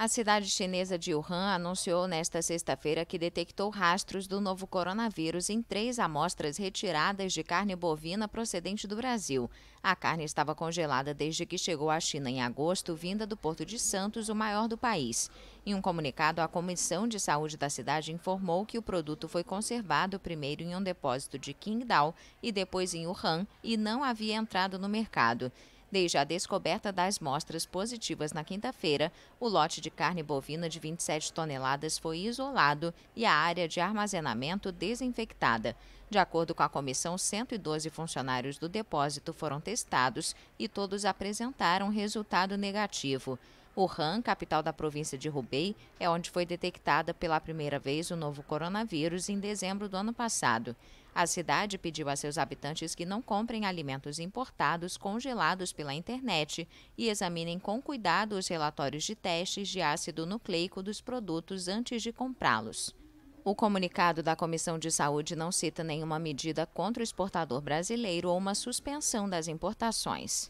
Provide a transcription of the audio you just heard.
A cidade chinesa de Wuhan anunciou nesta sexta-feira que detectou rastros do novo coronavírus em três amostras retiradas de carne bovina procedente do Brasil. A carne estava congelada desde que chegou à China em agosto, vinda do Porto de Santos, o maior do país. Em um comunicado, a Comissão de Saúde da cidade informou que o produto foi conservado primeiro em um depósito de Qingdao e depois em Wuhan e não havia entrado no mercado. Desde a descoberta das mostras positivas na quinta-feira, o lote de carne bovina de 27 toneladas foi isolado e a área de armazenamento desinfectada. De acordo com a comissão, 112 funcionários do depósito foram testados e todos apresentaram resultado negativo. Wuhan, capital da província de Hubei, é onde foi detectada pela primeira vez o novo coronavírus em dezembro do ano passado. A cidade pediu a seus habitantes que não comprem alimentos importados congelados pela internet e examinem com cuidado os relatórios de testes de ácido nucleico dos produtos antes de comprá-los. O comunicado da Comissão de Saúde não cita nenhuma medida contra o exportador brasileiro ou uma suspensão das importações.